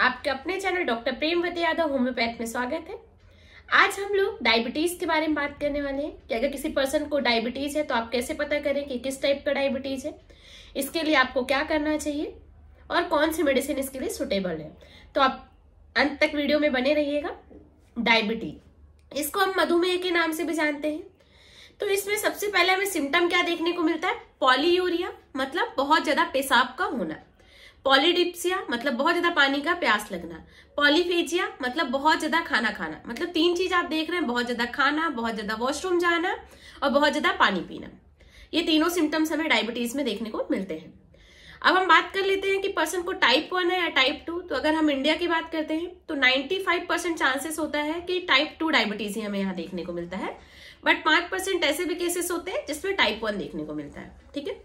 आपके अपने channel doctor Prem Yadav homoeopath में स्वागत है आज हम लोग डायबिटीज के बारे में बात करने वाले हैं कि अगर किसी पर्सन को डायबिटीज है तो आप कैसे पता करें कि किस टाइप का डायबिटीज है इसके लिए आपको क्या करना चाहिए और कौन सी मेडिसिन इसके लिए सुटेबल है तो आप अंत तक वीडियो में बने रहिएगा डायबिटीज इसको हम मधुमेह के नाम से भी जानते हैं तो इसमें सबसे पहले हमें सिम्टम क्या देखने को मिलता है पॉलीयूरिया मतलब बहुत ज्यादा पेशाब का होना पॉलीडिप्सिया मतलब बहुत ज्यादा पानी का प्यास लगना पॉलीफेजिया मतलब बहुत ज्यादा खाना खाना मतलब तीन चीज आप देख रहे हैं बहुत ज्यादा खाना बहुत ज्यादा वॉशरूम जाना और बहुत ज्यादा पानी पीना ये तीनों सिम्टम्स हमें डायबिटीज में देखने को मिलते हैं अब हम बात कर लेते हैं कि पर्सन को टाइप वन है या टाइप टू तो अगर हम इंडिया की बात करते हैं तो 95 परसेंट चांसेस होता है कि टाइप टू डायबिटीज ही हमें यहाँ देखने को मिलता है बट पांच परसेंट ऐसे भी केसेस होते हैं जिसमें टाइप वन देखने को मिलता है ठीक है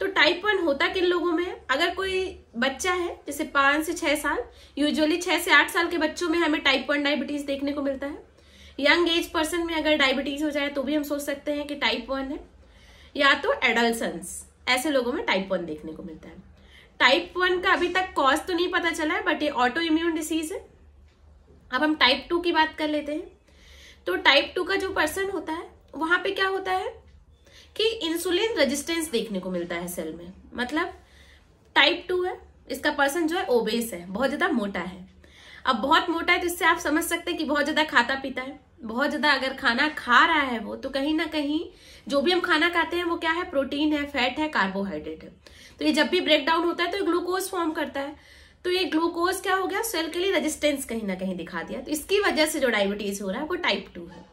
तो टाइप वन होता किन लोगों में अगर कोई बच्चा है जैसे पांच से छह साल यूजुअली छह से आठ साल के बच्चों में हमें टाइप वन डायबिटीज देखने को मिलता है यंग एज पर्सन में अगर डायबिटीज हो जाए तो भी हम सोच सकते हैं कि टाइप वन है या तो एडल्सन्स ऐसे लोगों में टाइप वन देखने को मिलता है टाइप वन का अभी तक कॉज तो नहीं पता चला है बट ये ऑटो इम्यून डिसीज है अब हम टाइप टू की बात कर लेते हैं तो टाइप टू का जो पर्सन होता है वहां पे क्या होता है कि इंसुलिन रेजिस्टेंस देखने को मिलता है सेल में मतलब टाइप टू है इसका पर्सन जो है ओबेस है बहुत ज्यादा मोटा है अब बहुत मोटा है तो इससे आप समझ सकते हैं कि बहुत ज्यादा खाता पीता है बहुत ज्यादा अगर खाना खा रहा है वो तो कहीं ना कहीं जो भी हम खाना खाते हैं वो क्या है प्रोटीन है फैट है कार्बोहाइड्रेट है तो ये जब भी ब्रेक डाउन होता है तो ग्लूकोज फॉर्म करता है तो ये ग्लूकोज क्या हो गया सेल के लिए रेजिस्टेंस कहीं ना कहीं दिखा दिया तो इसकी वजह से जो डायबिटीज हो रहा है वो टाइप टू है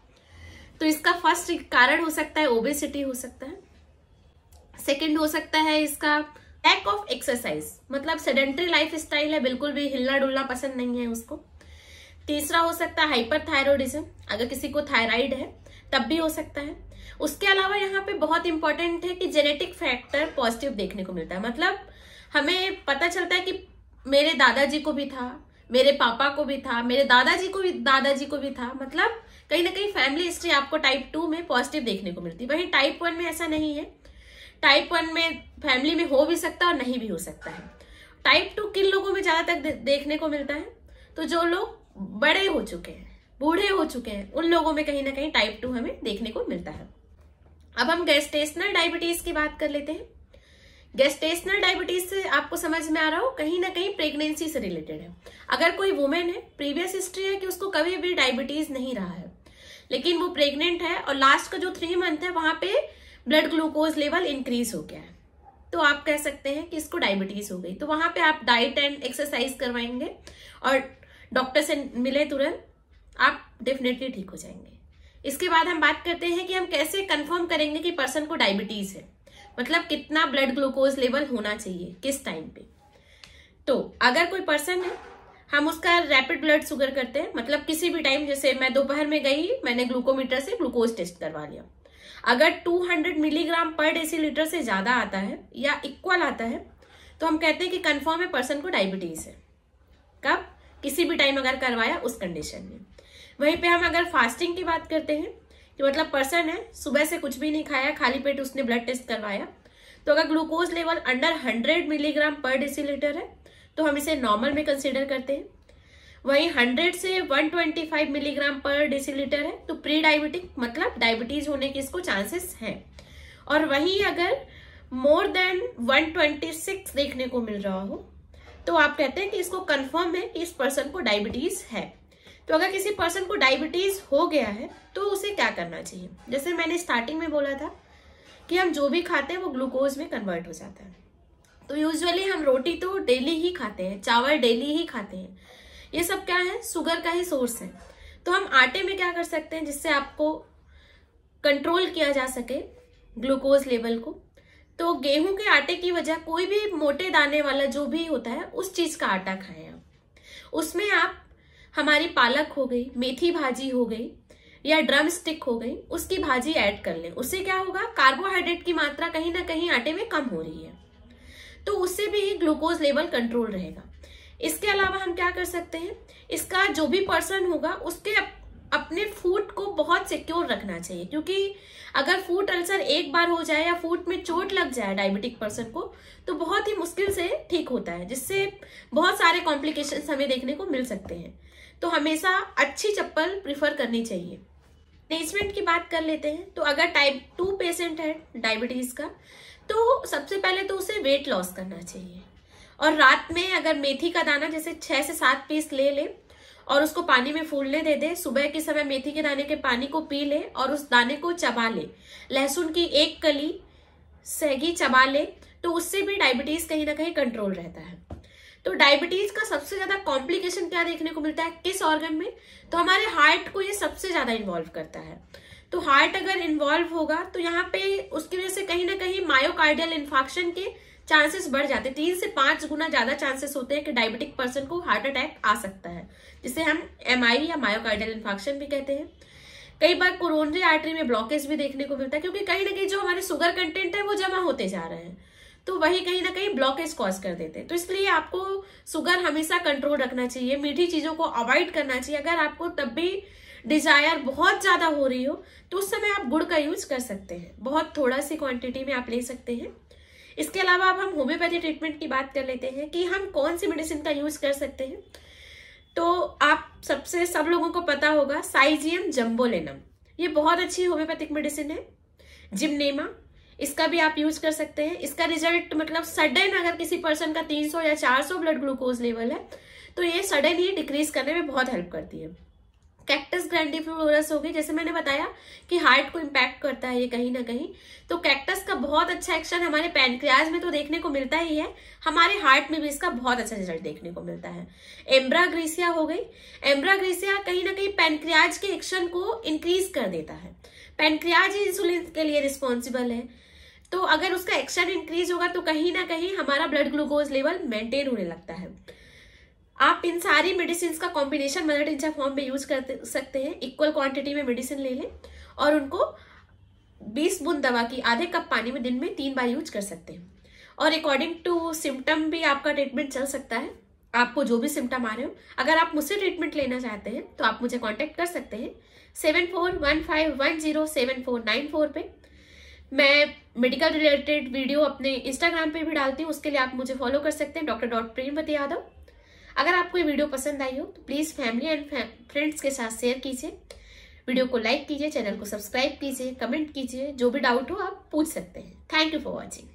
तो इसका फर्स्ट कारण हो सकता है ओबेसिटी हो सकता है सेकेंड हो सकता है इसका लैक ऑफ एक्सरसाइज मतलब सेडेंट्री लाइफ स्टाइल है बिल्कुल भी हिलना डुलना पसंद नहीं है उसको तीसरा हो सकता है हाइपर थायरोडिज्म अगर किसी को थायराइड है तब भी हो सकता है उसके अलावा यहाँ पे बहुत इंपॉर्टेंट है कि जेनेटिक फैक्टर पॉजिटिव देखने को मिलता है मतलब हमें पता चलता है कि मेरे दादाजी को भी था मेरे पापा को भी था मेरे दादाजी को भी दादाजी को भी था मतलब कहीं ना कहीं फैमिली हिस्ट्री आपको टाइप टू में पॉजिटिव देखने को मिलती है वहीं टाइप वन में ऐसा नहीं है टाइप वन में फैमिली में हो भी सकता है और नहीं भी हो सकता है टाइप टू किन लोगों में ज़्यादातर देखने को मिलता है तो जो लोग बड़े हो चुके हैं बूढ़े हो चुके हैं उन लोगों में कहीं ना कहीं टाइप टू हमें देखने को मिलता है अब हम गैस्टेशनल डायबिटीज की बात कर लेते हैं गेस्टेशनल डायबिटीज से आपको समझ में आ रहा हो कहीं ना कहीं प्रेगनेंसी से रिलेटेड है अगर कोई वुमेन है प्रीवियस हिस्ट्री है कि उसको कभी भी डायबिटीज नहीं रहा है लेकिन वो प्रेग्नेंट है और लास्ट का जो थ्री मंथ है वहां पे ब्लड ग्लूकोज लेवल इंक्रीज हो गया है तो आप कह सकते हैं कि इसको डायबिटीज हो गई तो वहां पे आप डाइट एंड एक्सरसाइज करवाएंगे और डॉक्टर से मिले तुरंत आप डेफिनेटली ठीक हो जाएंगे इसके बाद हम बात करते हैं कि हम कैसे कंफर्म करेंगे कि पर्सन को डायबिटीज है मतलब कितना ब्लड ग्लूकोज लेवल होना चाहिए किस टाइम पे तो अगर कोई पर्सन है हम उसका रैपिड ब्लड शुगर करते हैं मतलब किसी भी टाइम जैसे मैं दोपहर में गई मैंने ग्लूकोमीटर से ग्लूकोज टेस्ट करवा लिया अगर 200 मिलीग्राम पर डेसीलीटर से ज्यादा आता है या इक्वल आता है तो हम कहते हैं कि कंफर्म है पर्सन को डायबिटीज है कब किसी भी टाइम अगर करवाया उस कंडीशन में वहीं पे हम अगर फास्टिंग की बात करते हैं कि मतलब पर्सन है सुबह से कुछ भी नहीं खाया खाली पेट उसने ब्लड टेस्ट करवाया तो अगर glucose level under hundred milligram per decilitre है तो हम इसे नॉर्मल में कंसिडर करते हैं वहीं 100 से 125 मिलीग्राम पर डेसीलीटर है तो प्री डायबिटिक मतलब डायबिटीज होने के इसको चांसेस हैं और वहीं अगर मोर देन 126 देखने को मिल रहा हो तो आप कहते हैं कि इसको कंफर्म है कि इस पर्सन को डायबिटीज है तो अगर किसी पर्सन को डायबिटीज हो गया है उसे क्या करना चाहिए जैसे मैंने स्टार्टिंग में बोला था कि हम जो भी खाते हैं वो ग्लूकोज में कन्वर्ट हो जाता है तो यूजुअली हम रोटी तो डेली ही खाते हैं चावल डेली ही खाते हैं ये सब क्या है सुगर का ही सोर्स है तो हम आटे में क्या कर सकते हैं जिससे आपको कंट्रोल किया जा सके ग्लूकोज लेवल को तो गेहूं के आटे की वजह कोई भी मोटे दाने वाला जो भी होता है उस चीज का आटा खाएं आप उसमें आप हमारी पालक हो गई मेथी भाजी हो गई या ड्रम स्टिक हो गई उसकी भाजी ऐड कर लें उससे क्या होगा कार्बोहाइड्रेट की मात्रा कहीं ना कहीं आटे में कम हो रही है तो उससे भी ग्लूकोज लेवल कंट्रोल रहेगा इसके अलावा हम क्या कर सकते हैं इसका जो भी पर्सन होगा उसके अपने फूड को बहुत सिक्योर रखना चाहिए क्योंकि अगर फूड अल्सर एक बार हो जाए या फूड में चोट लग जाए डायबिटिक पर्सन को तो बहुत ही मुश्किल से ठीक होता है जिससे बहुत सारे कॉम्प्लिकेशन हमें देखने को मिल सकते हैं तो हमेशा अच्छी चप्पल प्रिफर करनी चाहिए प्लेसमेंट की बात कर लेते हैं तो अगर टाइप टू पेशेंट है डायबिटीज का तो सबसे पहले तो उसे वेट लॉस करना चाहिए और रात में अगर मेथी का दाना जैसे छह से सात पीस ले ले और उसको पानी में फूलने दे दे सुबह के समय मेथी के दाने के पानी को पी ले और उस दाने को चबा ले लहसुन की एक कली सहगी चबा ले तो उससे भी डायबिटीज कहीं ना कहीं कंट्रोल रहता है तो डायबिटीज का सबसे ज्यादा कॉम्प्लिकेशन क्या देखने को मिलता है किस ऑर्गन में तो हमारे हार्ट को ये सबसे ज्यादा इन्वॉल्व करता है तो हार्ट अगर इन्वॉल्व होगा तो यहाँ पे उसकी वजह से कहीं ना कहीं मायोकार्डियल इन्फॉक्शन के चांसेस बढ़ जाते हैं तीन से पांच गुना ज्यादा चांसेस होते हैं कि डायबिटिक पर्सन को हार्ट अटैक आ सकता है जिसे हम एम या मायोकार्डियल इन्फॉक्शन भी कहते हैं कई बार कोरोनरी आर्टरी में ब्लॉकेज भी देखने को मिलता है क्योंकि कहीं ना कहीं जो हमारे शुगर कंटेंट है वो जमा होते जा रहे हैं तो वही कहीं ना कहीं ब्लॉकेज कॉज कर देते हैं तो इसलिए आपको शुगर हमेशा कंट्रोल रखना चाहिए मीठी चीज़ों को अवॉइड करना चाहिए अगर आपको तब भी डिजायर बहुत ज़्यादा हो रही हो तो उस समय आप गुड़ का यूज कर सकते हैं बहुत थोड़ा सी क्वांटिटी में आप ले सकते हैं इसके अलावा अब हम होम्योपैथी ट्रीटमेंट की बात कर लेते हैं कि हम कौन सी मेडिसिन का यूज कर सकते हैं तो आप सबसे सब लोगों को पता होगा साइजियम जम्बोलेनम ये बहुत अच्छी होम्योपैथिक मेडिसिन है जिमनेमा इसका भी आप यूज कर सकते हैं इसका रिजल्ट मतलब सडन अगर किसी पर्सन का 300 या 400 ब्लड ग्लूकोज लेवल है तो ये सडन ही डिक्रीज करने में बहुत हेल्प करती है कैक्टस ग्रैंडिफ्लोरस हो गई जैसे मैंने बताया कि हार्ट को इम्पैक्ट करता है ये कहीं ना कहीं तो कैक्टस का बहुत अच्छा एक्शन हमारे पैनक्रियाज में तो देखने को मिलता ही है हमारे हार्ट में भी इसका बहुत अच्छा रिजल्ट देखने को मिलता है एम्ब्रा ग्रीसिया हो गई एम्ब्रा ग्रीसिया कहीं ना कहीं पैनक्रियाज के एक्शन को इंक्रीज कर देता है पैनक्रियाज ही इंसुलिन के लिए रिस्पॉन्सिबल है तो अगर उसका एक्शन इंक्रीज होगा तो कहीं ना कहीं हमारा ब्लड ग्लूकोज लेवल मेंटेन होने लगता है आप इन सारी मेडिसिन का कॉम्बिनेशन मदर टिंचा फॉर्म में यूज कर सकते हैं इक्वल क्वांटिटी में मेडिसिन ले लें और उनको 20 बूंद दवा की आधे कप पानी में दिन में तीन बार यूज कर सकते हैं और अकॉर्डिंग टू सिम्टम भी आपका ट्रीटमेंट चल सकता है आपको जो भी सिम्टम आ रहे हो अगर आप मुझसे ट्रीटमेंट लेना चाहते हैं तो आप मुझे कॉन्टेक्ट कर सकते हैं seven four one five one zero seven four nine four पे मैं मेडिकल रिलेटेड वीडियो अपने इंस्टाग्राम पे भी डालती हूँ उसके लिए आप मुझे फॉलो कर सकते हैं डॉक्टर डॉट प्रेमवती यादव अगर आपको ये वीडियो पसंद आई हो तो प्लीज़ फैमिली एंड फ्रेंड्स के साथ शेयर कीजिए वीडियो को लाइक कीजिए चैनल को सब्सक्राइब कीजिए कमेंट कीजिए जो भी डाउट हो आप पूछ सकते हैं थैंक यू फॉर वॉचिंग